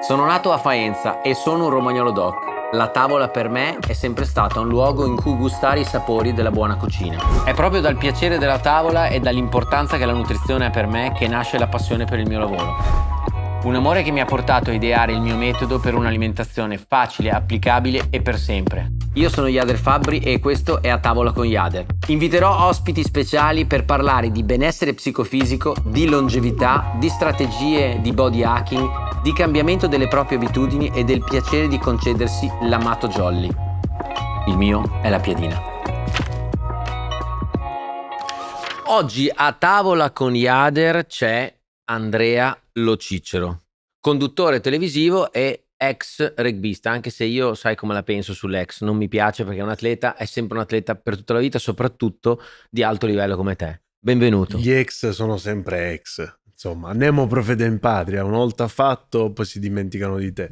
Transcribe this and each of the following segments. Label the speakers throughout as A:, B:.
A: Sono nato a Faenza e sono un romagnolo doc. La tavola per me è sempre stata un luogo in cui gustare i sapori della buona cucina. È proprio dal piacere della tavola e dall'importanza che la nutrizione ha per me che nasce la passione per il mio lavoro. Un amore che mi ha portato a ideare il mio metodo per un'alimentazione facile, applicabile e per sempre. Io sono Yader Fabbri e questo è A Tavola con Yader. Inviterò ospiti speciali per parlare di benessere psicofisico, di longevità, di strategie di body hacking, di cambiamento delle proprie abitudini e del piacere di concedersi l'amato jolly. Il mio è la piadina. Oggi a tavola con Yader c'è Andrea Lo Cicero, conduttore televisivo e ex rugbista, anche se io sai come la penso sull'ex, non mi piace perché un atleta è sempre un atleta per tutta la vita, soprattutto di alto livello come te. Benvenuto. Gli ex sono sempre ex, insomma,
B: nemo profeta in patria, una volta fatto poi si
A: dimenticano di te.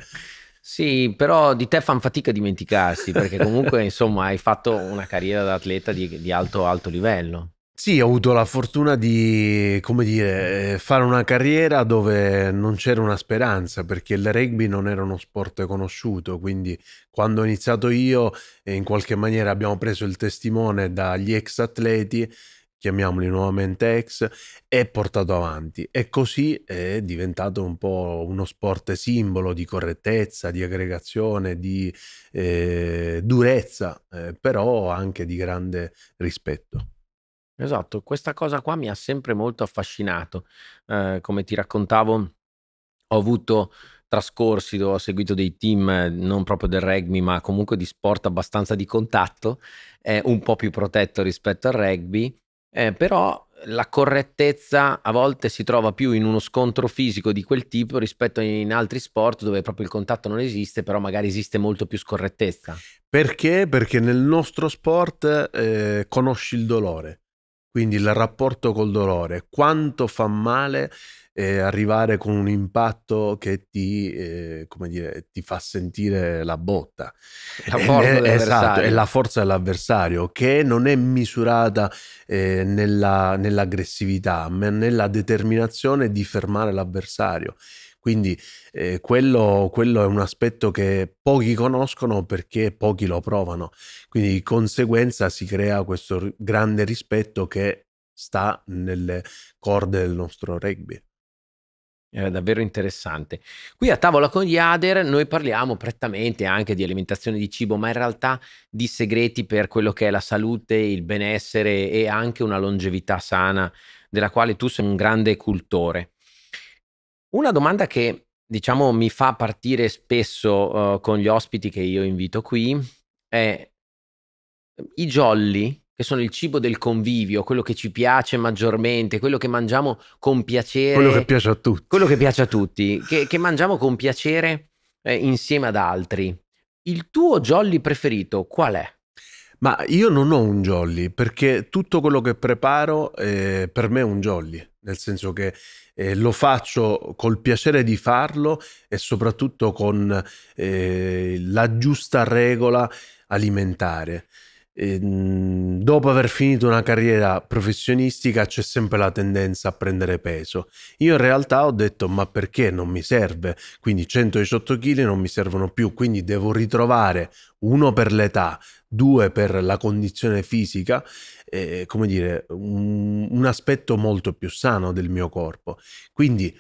A: Sì, però di te fanno fatica a dimenticarsi perché comunque insomma hai fatto una carriera da atleta di, di alto, alto livello.
B: Sì, ho avuto la fortuna di, come dire, fare una carriera dove non c'era una speranza, perché il rugby non era uno sport conosciuto, quindi quando ho iniziato io, eh, in qualche maniera abbiamo preso il testimone dagli ex atleti, chiamiamoli nuovamente ex, e portato avanti. E così è diventato un po' uno sport simbolo di correttezza, di aggregazione, di eh, durezza, eh,
A: però anche di grande rispetto. Esatto, questa cosa qua mi ha sempre molto affascinato. Eh, come ti raccontavo, ho avuto trascorsi dove ho seguito dei team non proprio del rugby, ma comunque di sport abbastanza di contatto, eh, un po' più protetto rispetto al rugby, eh, però la correttezza a volte si trova più in uno scontro fisico di quel tipo rispetto in altri sport dove proprio il contatto non esiste, però magari esiste molto più scorrettezza.
B: Perché? Perché nel nostro sport eh, conosci il dolore. Quindi il rapporto col dolore, quanto fa male eh, arrivare con un impatto che ti, eh, come dire, ti fa sentire la botta. La forza eh, eh esatto, è la forza dell'avversario che non è misurata eh, nella, nell'aggressività, ma nella determinazione di fermare l'avversario. Quindi eh, quello, quello, è un aspetto che pochi conoscono perché pochi lo provano. Quindi di conseguenza si crea questo grande rispetto che sta nelle
A: corde del nostro rugby. Era davvero interessante. Qui a tavola con gli Ader noi parliamo prettamente anche di alimentazione di cibo, ma in realtà di segreti per quello che è la salute, il benessere e anche una longevità sana, della quale tu sei un grande cultore. Una domanda che diciamo mi fa partire spesso uh, con gli ospiti che io invito qui è i jolly, che sono il cibo del convivio, quello che ci piace maggiormente, quello che mangiamo con piacere. Quello che piace a tutti. Quello che piace a tutti, che, che mangiamo con piacere eh, insieme ad altri. Il tuo jolly preferito qual è?
B: Ma io non ho un jolly perché tutto quello che preparo eh, per me è un jolly, nel senso che eh, lo faccio col piacere di farlo e soprattutto con eh, la giusta regola alimentare. Ehm, dopo aver finito una carriera professionistica c'è sempre la tendenza a prendere peso. Io in realtà ho detto ma perché non mi serve? Quindi 118 kg non mi servono più, quindi devo ritrovare uno per l'età, due per la condizione fisica, eh, come dire, un, un aspetto molto più sano del mio corpo. Quindi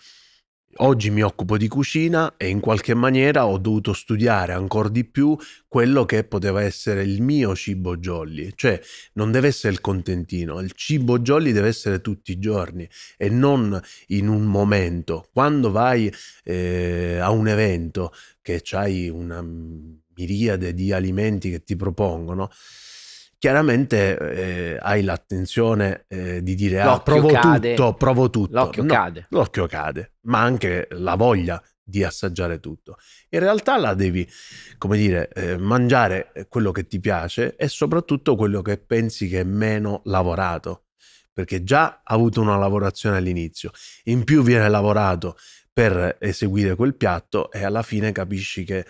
B: Oggi mi occupo di cucina e in qualche maniera ho dovuto studiare ancora di più quello che poteva essere il mio cibo jolly, cioè non deve essere il contentino, il cibo jolly deve essere tutti i giorni e non in un momento. Quando vai eh, a un evento che hai una miriade di alimenti che ti propongono, chiaramente eh, hai l'attenzione eh, di dire ah, provo cade. tutto, provo tutto. L'occhio no, cade. L'occhio cade, ma anche la voglia di assaggiare tutto. In realtà la devi, come dire, eh, mangiare quello che ti piace e soprattutto quello che pensi che è meno lavorato, perché già ha avuto una lavorazione all'inizio, in più viene lavorato per eseguire quel piatto e alla fine capisci che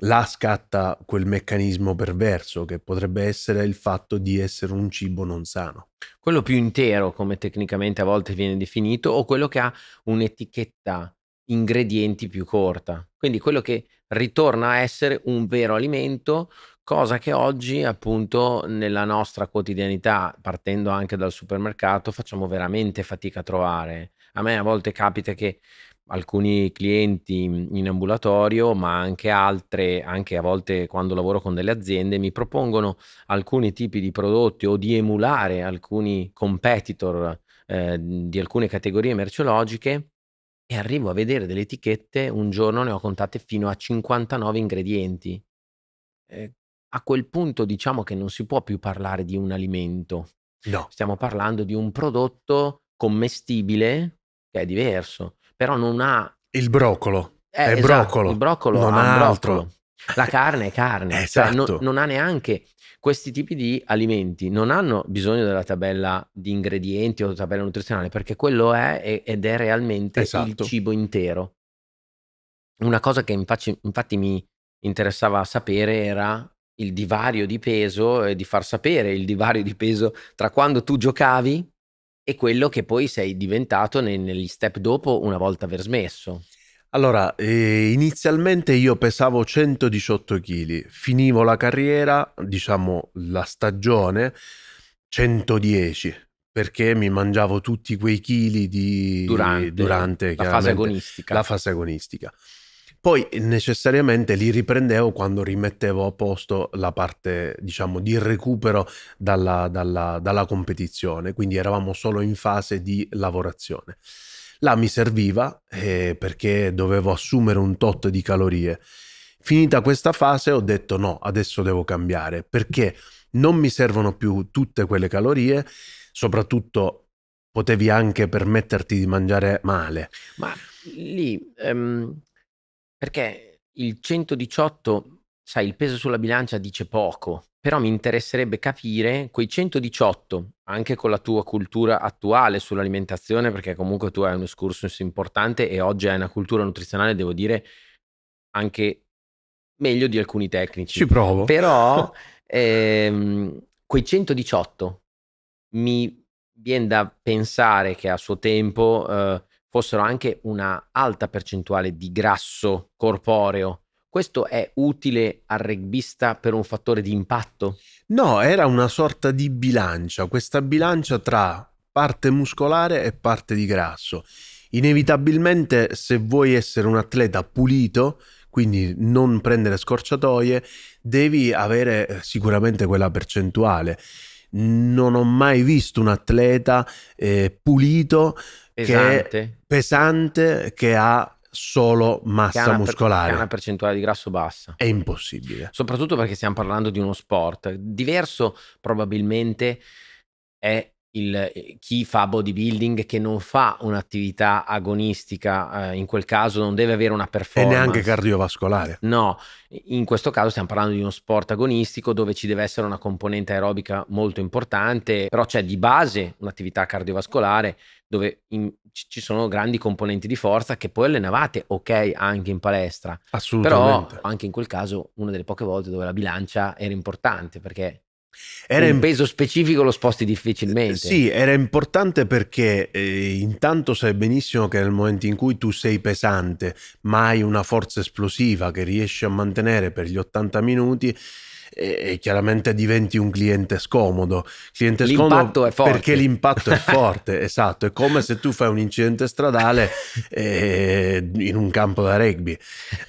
B: là scatta quel meccanismo perverso che potrebbe essere il fatto di essere un cibo non sano.
A: Quello più intero, come tecnicamente a volte viene definito, o quello che ha un'etichetta ingredienti più corta. Quindi quello che ritorna a essere un vero alimento, cosa che oggi appunto nella nostra quotidianità, partendo anche dal supermercato, facciamo veramente fatica a trovare. A me a volte capita che alcuni clienti in, ambulatorio, ma anche altre, anche a volte quando lavoro con delle aziende, mi propongono alcuni tipi di prodotti o di emulare alcuni competitor eh, di alcune categorie merceologiche e arrivo a vedere delle etichette, un giorno ne ho contate fino a 59 ingredienti. Eh, a quel punto diciamo che non si può più parlare di un alimento. No. Stiamo parlando di un prodotto commestibile che è diverso però non ha... Il broccolo. Eh, è esatto, broccolo. Il broccolo non ha broccolo. altro. La carne è carne, esatto. cioè, non, esatto. non ha neanche questi tipi di alimenti non hanno bisogno della tabella di ingredienti o tabella nutrizionale perché quello è ed è realmente esatto. il cibo intero. Una cosa che infatti, infatti, mi interessava sapere era il divario di peso e di far sapere il divario di peso tra quando tu giocavi e quello che poi sei diventato neg- negli step dopo una volta aver smesso.
B: Allora, eh, inizialmente io pesavo 118 kg, finivo la carriera, diciamo la stagione, 110 perché mi mangiavo tutti quei chili di durante, durante la fase agonistica. La fase agonistica. Poi necessariamente li riprendevo quando rimettevo a posto la parte, diciamo, di recupero dalla, dalla, dalla competizione, quindi eravamo solo in fase di lavorazione. La mi serviva eh, perché dovevo assumere un tot di calorie. Finita questa fase ho detto no, adesso devo cambiare perché non mi servono più tutte quelle calorie, soprattutto potevi anche permetterti di mangiare male. Ma
A: lì ehm, perché il 118, sai, il peso sulla bilancia dice poco, però mi interesserebbe capire quei 118, anche con la tua cultura attuale sull'alimentazione, perché comunque tu hai un excursus importante e oggi hai una cultura nutrizionale, devo dire, anche meglio di alcuni tecnici. Ci provo. Però ehm, quei 118 mi viene da pensare che a suo tempo eh, fossero anche una alta percentuale di grasso corporeo. Questo è utile al rugbista per un fattore di impatto?
B: No, era una sorta di bilancia, questa bilancia tra parte muscolare e parte di grasso. Inevitabilmente, se vuoi essere un atleta pulito, quindi non prendere scorciatoie, devi avere eh, sicuramente quella percentuale non ho mai visto un atleta eh, pulito,
A: pesante. Che
B: pesante, che ha solo massa muscolare. ha una
A: percentuale di grasso bassa. È impossibile. Soprattutto perché stiamo parlando di uno sport. Diverso probabilmente è il, eh, chi fa bodybuilding che non fa un'attività agonistica, eh, in quel caso non deve avere una performance. E neanche cardiovascolare. No, in questo caso stiamo parlando di uno sport agonistico dove ci deve essere una componente aerobica molto importante, però c'è di base un'attività cardiovascolare dove in, ci sono grandi componenti di forza che poi allenavate, ok, anche in palestra. Assolutamente. Però anche in quel caso una delle poche volte dove la bilancia era importante perché era un peso specifico lo sposti difficilmente. Eh, sì, era importante perché
B: eh, intanto sai benissimo che nel momento in cui tu sei pesante, ma hai una forza esplosiva che riesci a mantenere per gli 80 minuti, e eh, eh, chiaramente diventi un cliente scomodo. Cliente l'impatto scomodo perché l'impatto è forte, esatto. È come se tu fai un incidente stradale eh, in un campo da rugby.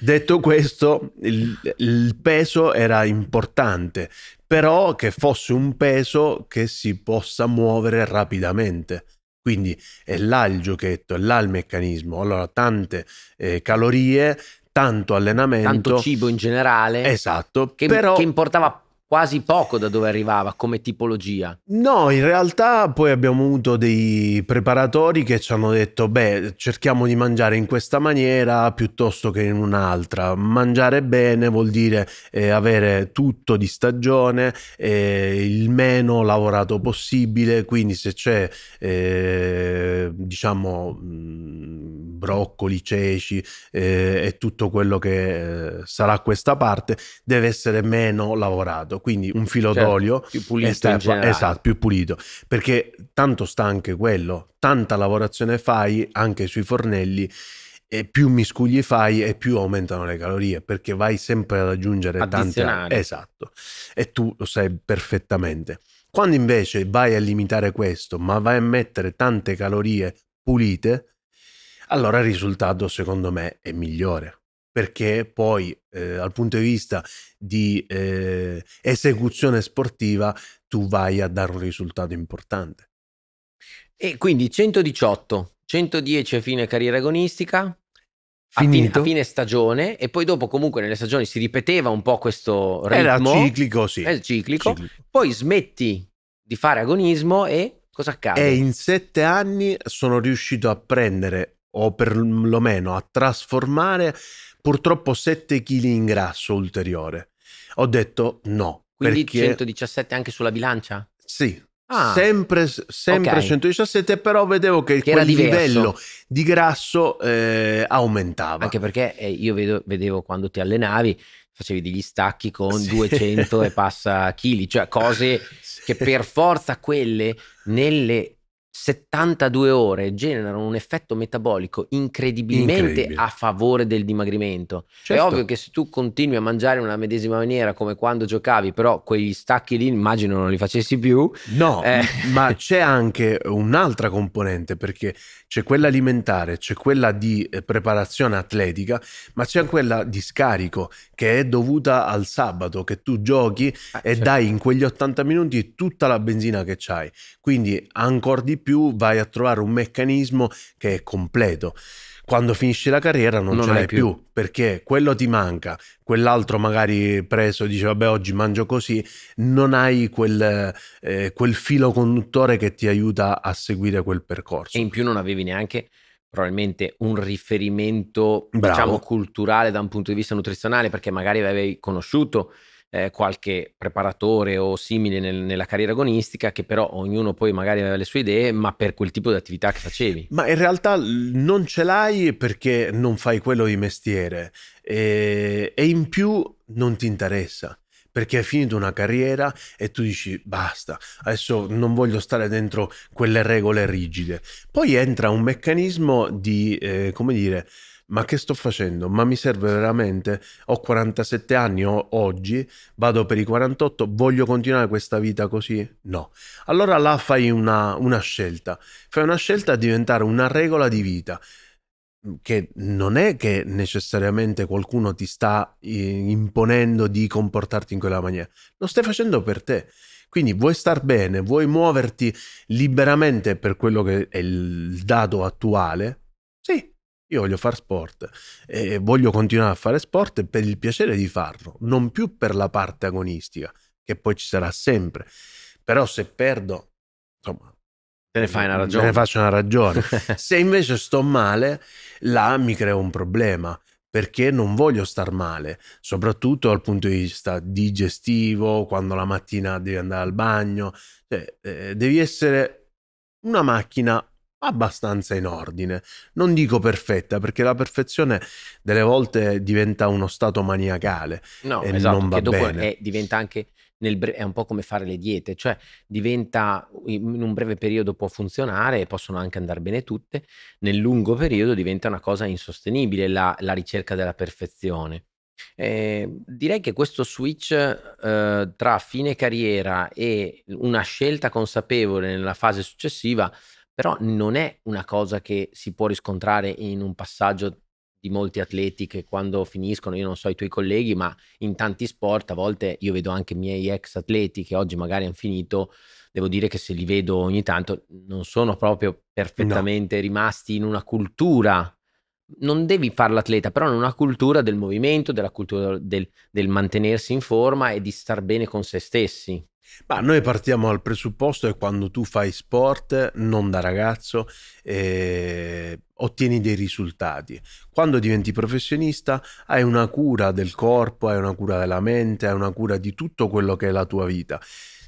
B: Detto questo, il, il peso era importante però che fosse un peso che si possa muovere rapidamente. Quindi è là il giochetto, è là il meccanismo. Allora, tante eh, calorie, tanto allenamento. Tanto cibo
A: in generale. Esatto. Che, però, che importava quasi poco da dove arrivava come tipologia.
B: No, in realtà poi abbiamo avuto dei preparatori che ci hanno detto, beh, cerchiamo di mangiare in questa maniera piuttosto che in un'altra. Mangiare bene vuol dire eh, avere tutto di stagione, eh, il meno lavorato possibile, quindi se c'è, eh, diciamo, mm, broccoli, ceci eh, e tutto quello che eh, sarà questa parte, deve essere meno lavorato quindi un filo cioè, d'olio più pulito esterno, esatto, più pulito, perché tanto sta anche quello, tanta lavorazione fai anche sui fornelli e più miscugli fai e più aumentano le calorie perché vai sempre ad aggiungere tante esatto e tu lo sai perfettamente quando invece vai a limitare questo ma vai a mettere tante calorie pulite allora il risultato secondo me è migliore perché poi eh, dal punto di vista di eh, esecuzione sportiva tu vai a dare un risultato importante.
A: E quindi 118, 110 a fine carriera agonistica, a fine, a fine, stagione e poi dopo comunque nelle stagioni si ripeteva un po' questo ritmo. Era ciclico, sì. Era ciclico. ciclico. Poi smetti di fare agonismo e cosa accade? E
B: in sette anni sono riuscito a prendere o perlomeno a trasformare purtroppo 7 kg in grasso ulteriore. Ho detto no. Quindi perché...
A: 117 anche sulla bilancia?
B: Sì. Ah, sempre, sempre okay.
A: 117, però vedevo che, che il livello di grasso eh, aumentava. Anche perché eh, io vedo, vedevo quando ti allenavi, facevi degli stacchi con sì. 200 e passa chili, cioè cose sì. che per forza quelle nelle 72 ore generano un effetto metabolico incredibilmente a favore del dimagrimento. Certo. È ovvio che se tu continui a mangiare nella medesima maniera come quando giocavi, però quegli stacchi lì immagino non li facessi più. No, eh. ma c'è anche un'altra componente
B: perché c'è quella alimentare, c'è quella di eh, preparazione atletica, ma c'è quella di scarico che è dovuta al sabato che tu giochi ah, e certo. dai in quegli 80 minuti tutta la benzina che c'hai. Quindi ancora di più vai a trovare un meccanismo che è completo quando finisci la carriera non, non ce l'hai più. più. perché quello ti manca, quell'altro magari preso dice vabbè oggi mangio così, non
A: hai quel, eh, quel filo conduttore che ti aiuta a seguire quel percorso. E in più non avevi neanche probabilmente un riferimento diciamo, Bravo. diciamo culturale da un punto di vista nutrizionale perché magari avevi conosciuto eh, qualche preparatore o simile nel, nella carriera agonistica che però ognuno poi magari aveva le sue idee ma per quel tipo di attività che facevi
B: ma in realtà non ce l'hai perché non fai quello di mestiere e, e in più non ti interessa perché hai finito una carriera e tu dici basta, adesso non voglio stare dentro quelle regole rigide. Poi entra un meccanismo di, eh, come dire, ma che sto facendo? Ma mi serve veramente? Ho 47 anni ho, oggi, vado per i 48, voglio continuare questa vita così? No. Allora là fai una, una scelta, fai una scelta a diventare una regola di vita. Mhmm, che non è che necessariamente qualcuno ti sta imponendo di comportarti in quella maniera, lo stai facendo per te. Quindi vuoi star bene, vuoi muoverti liberamente per quello che è il dato attuale? Sì, io voglio fare sport e voglio continuare a fare sport per il piacere di farlo, non più per la parte agonistica, che poi ci sarà sempre. Però se perdo, insomma, Te ne fai una ragione. Te ne faccio una ragione. Se invece sto male, là mi creo un problema perché non voglio star male, soprattutto dal punto di vista digestivo, quando la mattina devi andare al bagno, cioè, eh, devi essere una macchina abbastanza in ordine, non dico perfetta perché la perfezione delle volte diventa uno stato maniacale no, e esatto, non va dopo bene.
A: È, diventa anche bre- è un po' come fare le diete, cioè diventa in un breve periodo può funzionare e possono anche andare bene tutte, nel lungo periodo diventa una cosa insostenibile la, la ricerca della perfezione. Eh, direi che questo switch eh, tra fine carriera e una scelta consapevole nella fase successiva però non è una cosa che si può riscontrare in un passaggio di molti atleti che quando finiscono, io non so i tuoi colleghi, ma in tanti sport a volte io vedo anche i miei ex atleti che oggi magari hanno finito, devo dire che se li vedo ogni tanto non sono proprio perfettamente no. rimasti in una cultura non devi fare l'atleta, però in una cultura del movimento, della cultura del, del, mantenersi in forma e di star bene con se stessi. Ma noi partiamo dal presupposto che quando tu fai sport, non da ragazzo,
B: eh, ottieni dei risultati. Quando diventi professionista hai una cura del corpo, hai una cura della mente, hai una cura di tutto quello che è la tua vita.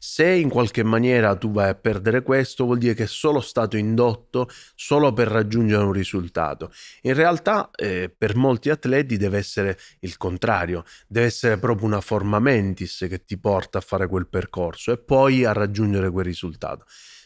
B: Se in qualche maniera tu vai a perdere questo, vuol dire che è solo stato indotto solo per raggiungere un risultato. In realtà, eh, per molti atleti deve essere il contrario, deve essere proprio una forma mentis che ti porta a fare quel percorso e poi a raggiungere quel risultato.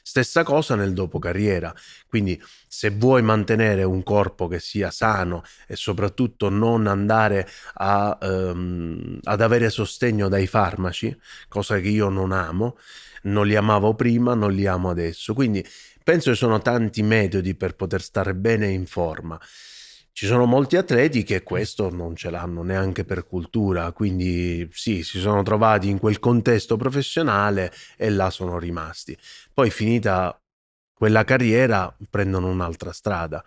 B: Stessa cosa nel dopo carriera, quindi se vuoi mantenere un corpo che sia sano e soprattutto non andare a, ehm, ad avere sostegno dai farmaci, cosa che io non amo, non li amavo prima, non li amo adesso, quindi penso ci sono tanti metodi per poter stare bene in forma. Ci sono molti atleti che questo non ce l'hanno neanche per cultura, quindi sì, si sono trovati in quel contesto professionale e là sono rimasti. Poi finita quella carriera prendono un'altra strada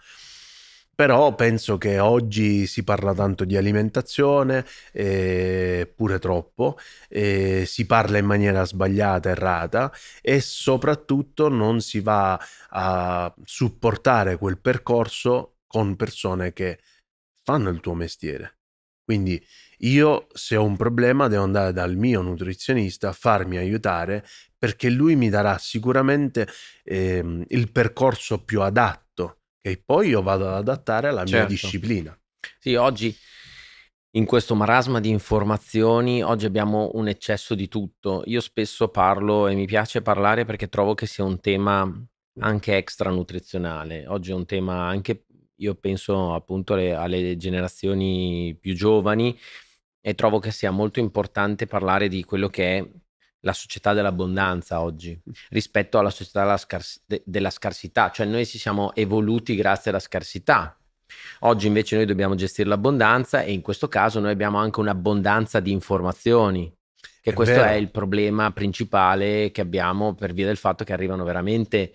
B: però penso che oggi si parla tanto di alimentazione, eh, pure troppo, eh, si parla in maniera sbagliata, errata e soprattutto non si va a supportare quel percorso con persone che fanno il tuo mestiere. Quindi io se ho un problema devo andare dal mio nutrizionista, a farmi aiutare, perché lui mi darà sicuramente eh, il percorso più adatto,
A: che poi io vado ad adattare alla certo. mia disciplina. Sì, oggi in questo marasma di informazioni, oggi abbiamo un eccesso di tutto. Io spesso parlo e mi piace parlare perché trovo che sia un tema anche extra nutrizionale. Oggi è un tema anche io penso appunto alle, alle generazioni più giovani e trovo che sia molto importante parlare di quello che è la società dell'abbondanza oggi rispetto alla società della, scars- de- della, scarsità, cioè noi ci siamo evoluti grazie alla scarsità. Oggi invece noi dobbiamo gestire l'abbondanza e in questo caso noi abbiamo anche un'abbondanza di informazioni, che è questo vero. è il problema principale che abbiamo per via del fatto che arrivano veramente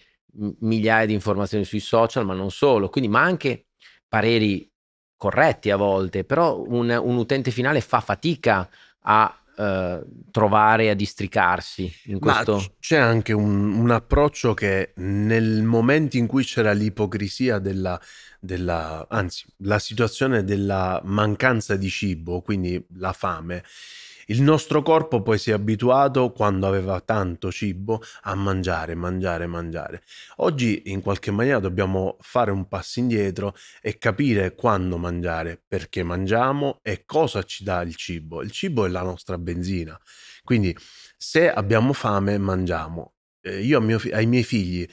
A: migliaia di informazioni sui social, ma non solo, quindi ma anche pareri corretti a volte, però un, un utente finale fa fatica a Uh, trovare a districarsi in questo. Ma
B: c'è anche un, un, approccio che nel momento in cui c'era l'ipocrisia della, della, anzi, la situazione della mancanza di cibo, quindi la fame, il nostro corpo poi si è abituato, quando aveva tanto cibo, a mangiare, mangiare, mangiare. Oggi in qualche maniera dobbiamo fare un passo indietro e capire quando mangiare, perché mangiamo e cosa ci dà il cibo. Il cibo è la nostra benzina. Quindi se abbiamo fame, mangiamo. Eh, io mio, ai miei figli,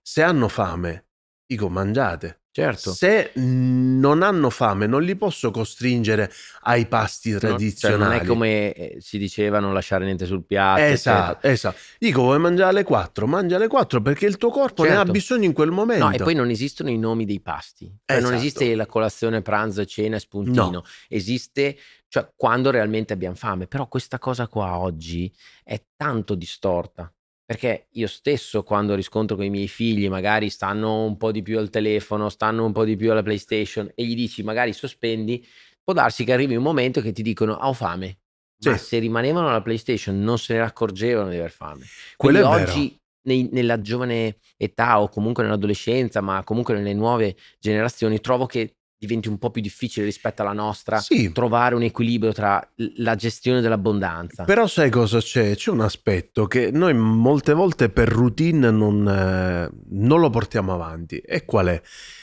B: se hanno fame, dico mangiate, Certo. Se non hanno fame, non li posso costringere
A: ai pasti tradizionali. No, cioè non è come eh, si diceva non lasciare niente sul piatto. Esatto, esatto. Dico, vuoi mangiare alle 4?
B: Mangia alle 4 perché
A: il tuo corpo certo. ne ha certo. bisogno in quel momento. No, e poi non esistono i nomi dei pasti. Cioè esatto. Non esiste la colazione, pranzo, cena, spuntino. No. Esiste cioè quando realmente abbiamo fame. Però questa cosa qua oggi è tanto distorta perché io stesso quando riscontro con i miei figli, magari stanno un po' di più al telefono, stanno un po' di più alla PlayStation e gli dici magari sospendi, può darsi che arrivi un momento che ti dicono ho fame. Sì. se rimanevano alla PlayStation non se ne accorgevano di aver fame. Quello Quindi è oggi nei, nella giovane età o comunque nell'adolescenza, ma comunque nelle nuove generazioni, trovo che diventi un po' più difficile rispetto alla nostra sì. trovare un equilibrio tra la gestione dell'abbondanza. Però
B: sai cosa c'è? C'è un aspetto che noi molte volte per routine non, eh, non lo portiamo avanti. E qual è?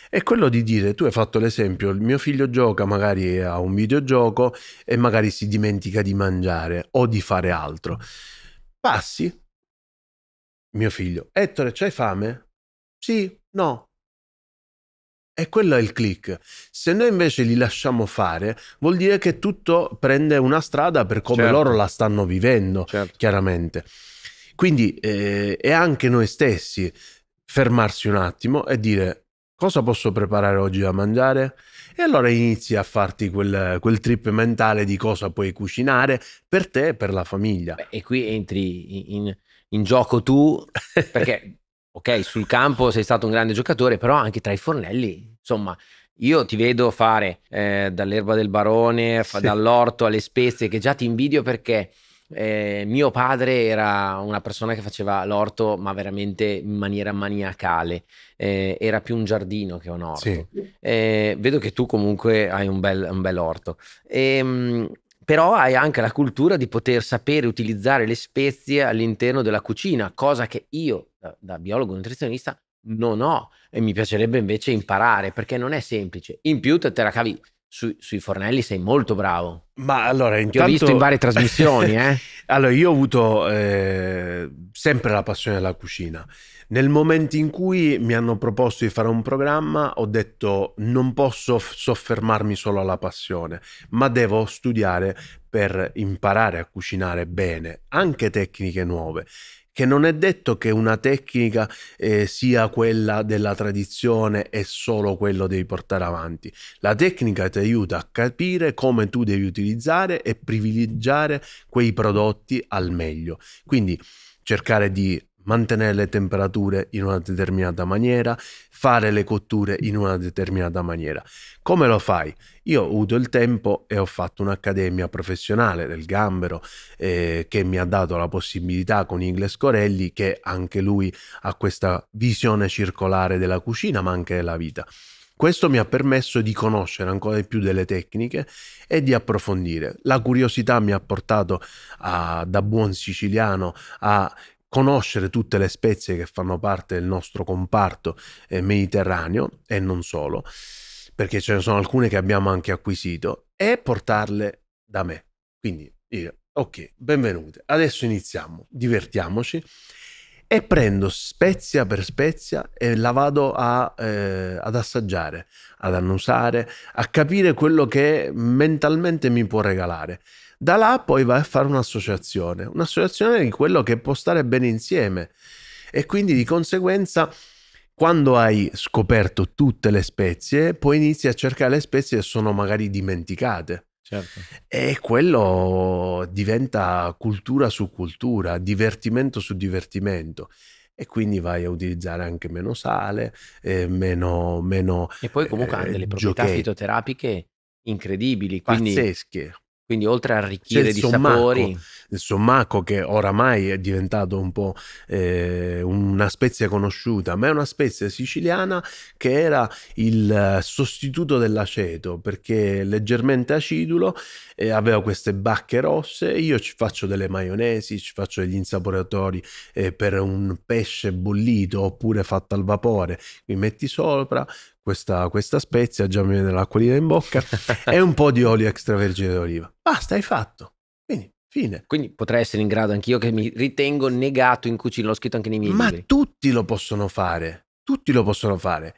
B: È quello di dire, tu hai fatto l'esempio, il mio figlio gioca magari a un videogioco e magari si dimentica di mangiare o di fare altro. Passi, mio figlio, Ettore, c'hai fame? Sì, no, e quello è il click. Se noi invece li lasciamo fare, vuol dire che tutto prende una strada per come certo. loro la stanno vivendo, certo. chiaramente. Quindi eh, è anche noi stessi fermarsi un attimo e dire cosa posso preparare oggi da mangiare? E allora inizi a farti quel, quel trip
A: mentale di cosa puoi cucinare per te e per la famiglia. Beh, e qui entri in, in gioco tu, perché ok, sul campo sei stato un grande giocatore, però anche tra i fornelli, insomma, io ti vedo fare eh, dall'erba del barone, sì. dall'orto alle spezie, che già ti invidio perché eh, mio padre era una persona che faceva l'orto, ma veramente in maniera maniacale. Eh, era più un giardino che un orto. Sì. Eh, vedo che tu comunque hai un bel, un bel orto. E, ehm, però hai anche la cultura di poter sapere utilizzare le spezie all'interno della cucina, cosa che io da, da biologo nutrizionista non ho e mi piacerebbe invece imparare perché non è semplice. In più te la cavi su, sui fornelli sei molto bravo. Ma allora, intanto... Ti ho visto in varie trasmissioni, eh?
B: allora, io ho avuto eh, sempre la passione della cucina nel momento in cui mi hanno proposto di fare un programma, ho detto non posso soffermarmi solo alla passione, ma devo studiare per imparare a cucinare bene, anche tecniche nuove che non è detto che una tecnica eh, sia quella della tradizione e solo quello devi portare avanti. La tecnica ti aiuta a capire come tu devi utilizzare e privilegiare quei prodotti al meglio. Quindi cercare di mantenere le temperature in una determinata maniera, fare le cotture in una determinata maniera. Come lo fai? Io ho avuto il tempo e ho fatto un'accademia professionale del gambero eh, che mi ha dato la possibilità con Ingles Corelli che anche lui ha questa visione circolare della cucina ma anche della vita. Questo mi ha permesso di conoscere ancora di più delle tecniche e di approfondire. La curiosità mi ha portato a, da buon siciliano a conoscere tutte le spezie che fanno parte del nostro comparto eh, mediterraneo e non solo, perché ce ne sono alcune che abbiamo anche acquisito, e portarle da me. Quindi io, ok, benvenute, adesso iniziamo, divertiamoci e prendo spezia per spezia e la vado a, eh, ad assaggiare, ad annusare, a capire quello che mentalmente mi può regalare. Da là poi vai a fare un'associazione, un'associazione di quello che può stare bene insieme e quindi di conseguenza quando hai scoperto tutte le spezie, poi inizi a cercare le spezie che sono magari dimenticate. Certo. E quello diventa cultura su cultura, divertimento su divertimento. E quindi vai a utilizzare anche meno sale, eh, meno, meno, E poi comunque eh, hanno delle proprietà giochetti.
A: fitoterapiche incredibili. Quindi... Pazzesche. Quindi oltre a arricchire di sommaco, sapori...
B: Il sommaco che oramai è diventato un po' eh, una spezia conosciuta, ma è una spezia siciliana che era il eh, sostituto dell'aceto perché leggermente acidulo eh, aveva queste bacche rosse. Io ci faccio delle maionesi, ci faccio degli insaporatori eh, per un pesce bollito oppure fatto al vapore, mi metti sopra, questa, questa spezia, già mi viene l'acquolina in bocca, e un po' di olio extravergine d'oliva. Basta, hai fatto.
A: Quindi, fine. Quindi potrei essere in grado anch'io che mi ritengo negato in cucina, l'ho scritto anche nei miei Ma libri. Ma tutti lo possono fare, tutti lo possono fare.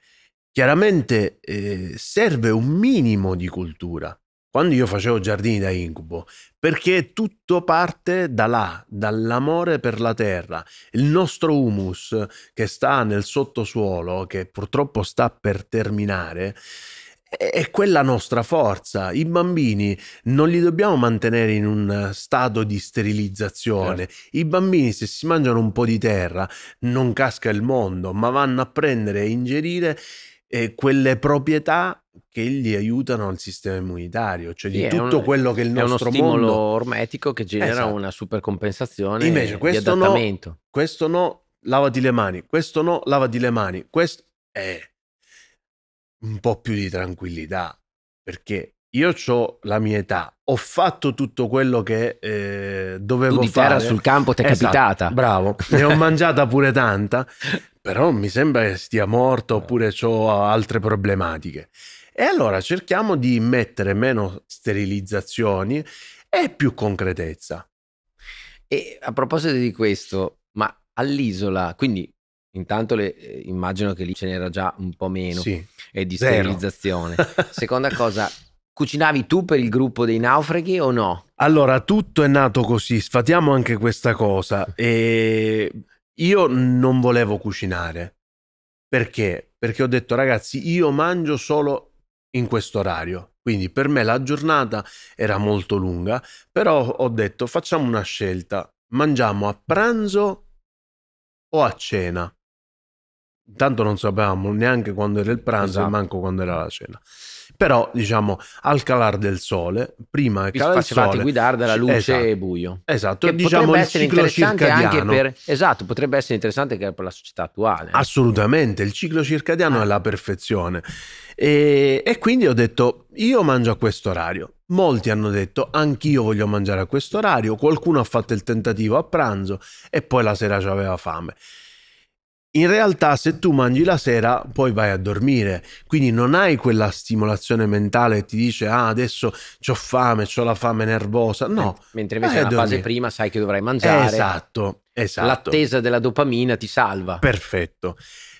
B: Chiaramente eh, serve un minimo di cultura quando io facevo giardini da incubo, perché tutto parte da là, dall'amore per la terra. Il nostro humus che sta nel sottosuolo, che purtroppo sta per terminare, è quella nostra forza. I bambini non li dobbiamo mantenere in un stato di sterilizzazione. Certo. I bambini, se si mangiano un po' di terra, non casca il mondo, ma vanno a prendere e ingerire eh, quelle proprietà che gli aiutano al sistema immunitario, cioè sì, di tutto un, quello che il nostro mondo... È uno stimolo mondo...
A: ormetico che genera esatto. una supercompensazione
B: Invece, questo di adattamento. No, questo no, lavati le mani, questo no, lavati le mani, questo è un po' più di tranquillità, perché io ho la mia età, ho fatto tutto quello che eh, dovevo tu fare. sul campo ti è esatto, capitata. Bravo, ne ho mangiata pure tanta, però mi sembra che stia morto oppure ho altre problematiche. E allora cerchiamo di mettere meno sterilizzazioni
A: e più concretezza. E a proposito di questo, ma all'isola, quindi intanto le, eh, immagino che lì ce n'era già un po' meno sì, e di zero. sterilizzazione. Seconda cosa, cucinavi tu per il gruppo dei naufraghi o no?
B: Allora, tutto è nato così, sfatiamo anche questa cosa. E io non volevo cucinare. Perché? Perché ho detto, ragazzi, io mangio solo in questo orario. Quindi per me la giornata era molto lunga, però ho detto facciamo una scelta, mangiamo a pranzo o a cena. Intanto non sapevamo neanche quando era il pranzo esatto. e manco quando era la cena. Però, diciamo, al calar del sole, prima che calare il sole... guidare dalla luce esatto, e buio. Esatto, che diciamo potrebbe essere interessante anche per...
A: Esatto, potrebbe essere interessante anche per la società attuale.
B: Assolutamente, il ciclo circadiano ah. è eh. la perfezione. E, e quindi ho detto, io mangio a questo orario. Molti hanno detto, anch'io voglio mangiare a questo orario. Qualcuno ha fatto il tentativo a pranzo e poi la sera aveva fame. In realtà se tu mangi la sera poi vai a dormire, quindi non hai quella stimolazione mentale che ti dice ah adesso ho fame, ho la
A: fame nervosa, no. Mentre invece nella fase prima sai che dovrai mangiare. Esatto, esatto. L'attesa della dopamina ti salva. Perfetto.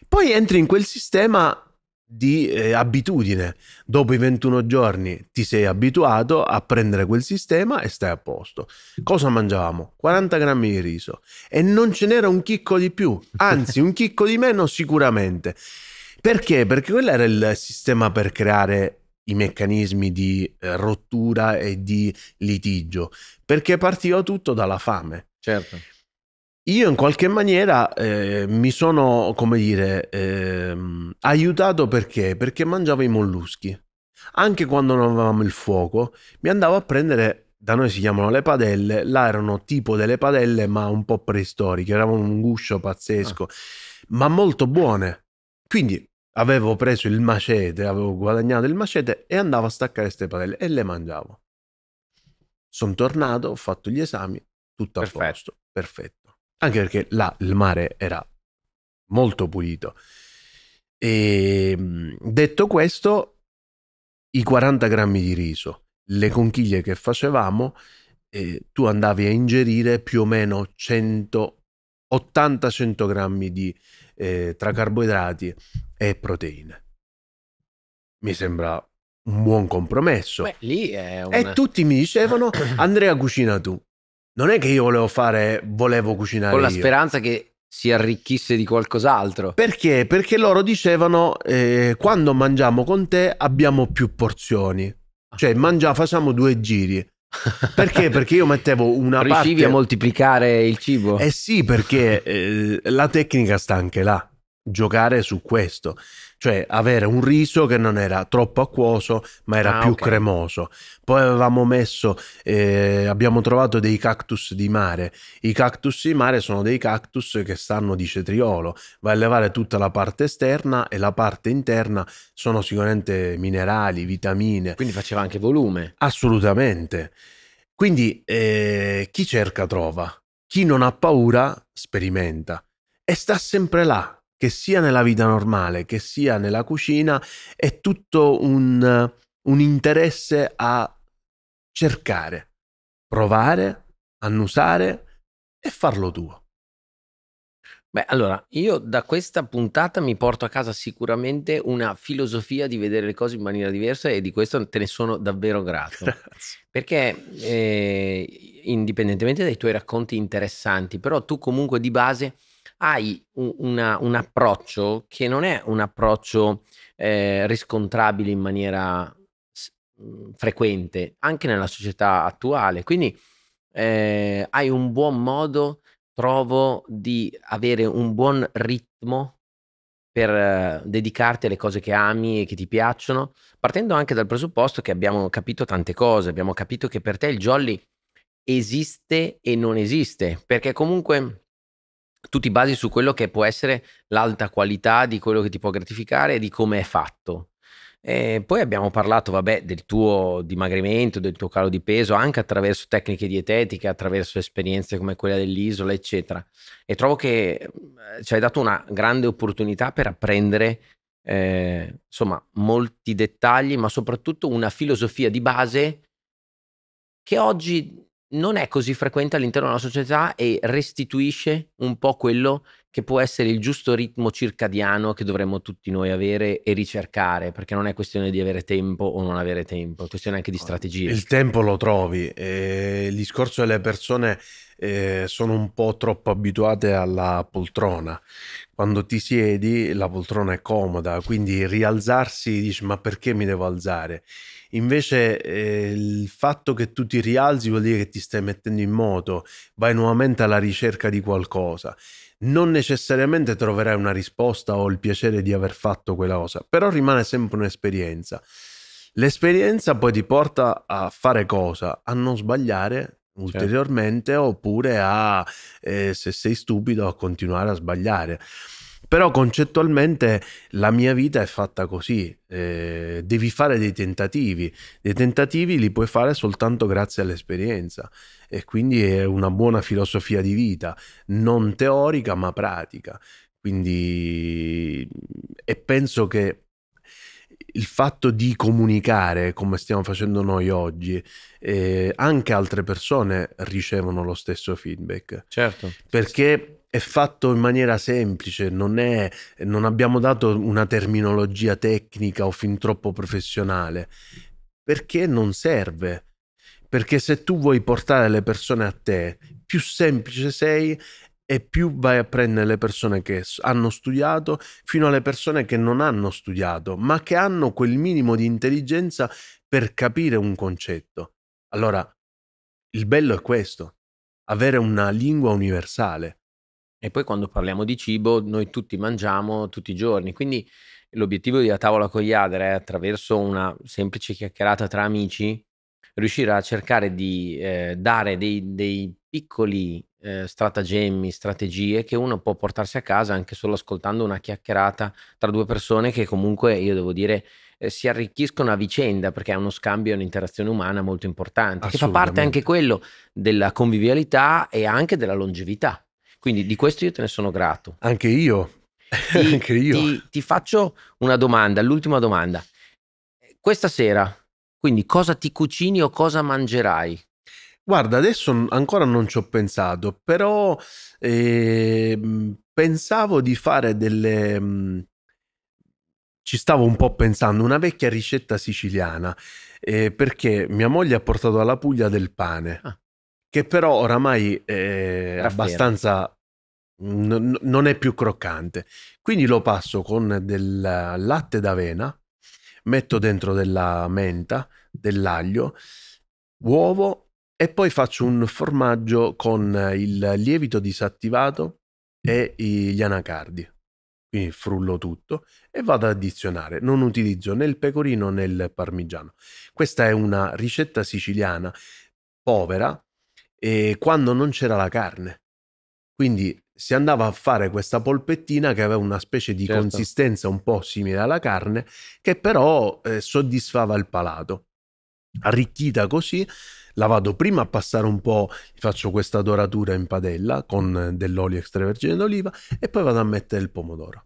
A: Poi entri in quel sistema
B: di eh, abitudine. Dopo i 21 giorni ti sei abituato a prendere quel sistema e stai a posto. Cosa mangiavamo? 40 grammi di riso e non ce n'era un chicco di più, anzi un chicco di meno sicuramente. Perché? Perché quello era il sistema per creare i meccanismi di eh, rottura e di litigio, perché partiva tutto dalla fame. Certo. Io in qualche maniera eh, mi sono, come dire, ehm, aiutato perché? Perché mangiavo i molluschi. Anche quando non avevamo il fuoco, mi andavo a prendere, da noi si chiamano le padelle, là erano tipo delle padelle ma un po' preistoriche, eravano un guscio pazzesco, ah. ma molto buone. Quindi avevo preso il macete, avevo guadagnato il macete e andavo a staccare queste padelle e le mangiavo. Sono tornato, ho fatto gli esami, tutto perfetto. a posto, perfetto anche perché là il mare era molto pulito. E ehm, detto questo, i 40 grammi di riso, le conchiglie che facevamo, eh, tu andavi a ingerire più o meno 180-100 grammi di, eh, tra carboidrati e proteine. Mi sembra un buon compromesso. Beh, una... E tutti mi dicevano, Andrea cucina tu non è che io volevo fare, volevo cucinare. Con la io. speranza
A: che si arricchisse di qualcos'altro.
B: Perché? Perché loro dicevano, eh, quando mangiamo con te abbiamo più porzioni. Cioè, mangia, facciamo due giri. Perché? Perché io mettevo una Riuscivi parte... Riuscivi a moltiplicare il cibo? Eh sì, perché eh, la tecnica sta anche là, giocare su questo cioè avere un riso che non era troppo acquoso ma era ah, più okay. cremoso. Poi avevamo messo, eh, abbiamo trovato dei cactus di mare. I cactus di mare sono dei cactus che stanno di cetriolo, vai a levare tutta la parte esterna e la parte interna sono sicuramente minerali, vitamine. Quindi faceva anche volume. Assolutamente. Quindi eh, chi cerca trova, chi non ha paura sperimenta e sta sempre là, che sia nella vita normale, che sia nella cucina, è tutto un, un interesse a
A: cercare, provare, annusare e farlo tuo. Beh, allora, io da questa puntata mi porto a casa sicuramente una filosofia di vedere le cose in maniera diversa e di questo te ne sono davvero grato. Perché eh, indipendentemente dai tuoi racconti interessanti, però tu comunque di base hai un, una, un approccio che non è un approccio eh, riscontrabile in maniera mm, frequente anche nella società attuale. Quindi eh, hai un buon modo, trovo, di avere un buon ritmo per eh, dedicarti alle cose che ami e che ti piacciono, partendo anche dal presupposto che abbiamo capito tante cose, abbiamo capito che per te il jolly esiste e non esiste, perché comunque tu ti basi su quello che può essere l'alta qualità di quello che ti può gratificare e di come è fatto. E poi abbiamo parlato, vabbè, del tuo dimagrimento, del tuo calo di peso, anche attraverso tecniche dietetiche, attraverso esperienze come quella dell'isola, eccetera. E trovo che ehm, ci hai dato una grande opportunità per apprendere, eh, insomma, molti dettagli, ma soprattutto una filosofia di base che oggi non è così frequente all'interno della società e restituisce un po' quello che può essere il giusto ritmo circadiano che dovremmo tutti noi avere e ricercare, perché non è questione di avere tempo o non avere tempo, è questione anche di strategie. Il tempo lo trovi,
B: eh, il discorso delle persone eh, sono un po' troppo abituate alla poltrona. Quando ti siedi la poltrona è comoda, quindi rialzarsi dici ma perché mi devo alzare? Invece eh, il fatto che tu ti rialzi vuol dire che ti stai mettendo in moto, vai nuovamente alla ricerca di qualcosa. Non necessariamente troverai una risposta o il piacere di aver fatto quella cosa, però rimane sempre un'esperienza. L'esperienza poi ti porta a fare cosa? A non sbagliare Certo. ulteriormente certo. oppure a, eh, se sei stupido, a continuare a sbagliare. Però concettualmente la mia vita è fatta così, eh, devi fare dei tentativi, dei tentativi li puoi fare soltanto grazie all'esperienza e quindi è una buona filosofia di vita, non teorica ma pratica. Quindi, e penso che il fatto di comunicare come stiamo facendo noi oggi, eh, anche altre persone ricevono lo stesso feedback. Certo. Perché è fatto in maniera semplice, non, è, non abbiamo dato una terminologia tecnica o fin troppo professionale, perché non serve. Perché se tu vuoi portare le persone a te, più semplice sei e più vai a prendere le persone che hanno studiato fino alle persone che non hanno studiato, ma che hanno quel minimo di intelligenza per capire un concetto. Allora,
A: il bello è questo, avere una lingua universale. E poi quando parliamo di cibo, noi tutti mangiamo tutti i giorni, quindi l'obiettivo di A Tavola con gli Adre è attraverso una semplice chiacchierata tra amici riuscire a cercare di eh, dare dei, dei piccoli eh, stratagemmi, strategie che uno può portarsi a casa anche solo ascoltando una chiacchierata tra due persone che comunque, io devo dire, eh, si arricchiscono a vicenda perché è uno scambio, un'interazione umana molto importante, che fa parte anche quello della convivialità e anche della longevità. Quindi di questo io te ne sono grato. Anche io. Ti, anche io. Ti, ti faccio una domanda, l'ultima domanda. Questa sera, quindi cosa ti cucini o cosa mangerai? Guarda, adesso ancora non ci ho pensato, però eh,
B: pensavo di fare delle... Mm, ci stavo un po' pensando, una vecchia ricetta siciliana, eh, perché mia moglie ha portato alla Puglia del pane, Ah. che però oramai è Rafferma. abbastanza... n- non è più croccante. Quindi lo passo con del latte d'avena, metto dentro della menta, dell'aglio, uovo e poi faccio un formaggio con eh, il lievito disattivato e gli anacardi. Quindi frullo tutto e vado ad addizionare. Non utilizzo né il pecorino né il parmigiano. Questa è una ricetta siciliana povera e quando non c'era la carne. Quindi si andava a fare questa polpettina che aveva una specie di certo. consistenza un po' simile alla carne, che però eh, soddisfava il palato. Arricchita così, la vado prima a passare un po', faccio questa doratura in padella con eh, dell'olio extravergine d'oliva e poi vado a mettere il pomodoro.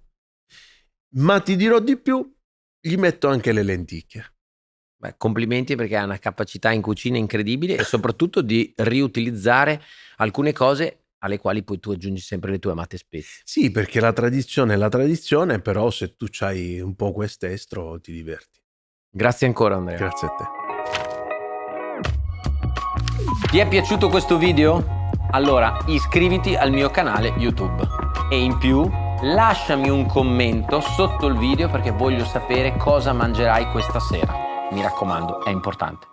B: Ma ti dirò di più,
A: gli metto anche le lenticchie. Beh, complimenti perché ha una capacità in cucina incredibile e soprattutto di riutilizzare alcune cose alle quali poi tu aggiungi sempre le tue amate spezie.
B: Sì, perché la tradizione è la tradizione, però se tu hai un po' quest'estro
A: ti diverti. Grazie ancora Andrea. Grazie a te. Ti è piaciuto questo video? Allora iscriviti al mio canale YouTube e in più lasciami un commento sotto il video perché voglio sapere cosa mangerai questa sera. Mi raccomando, è importante.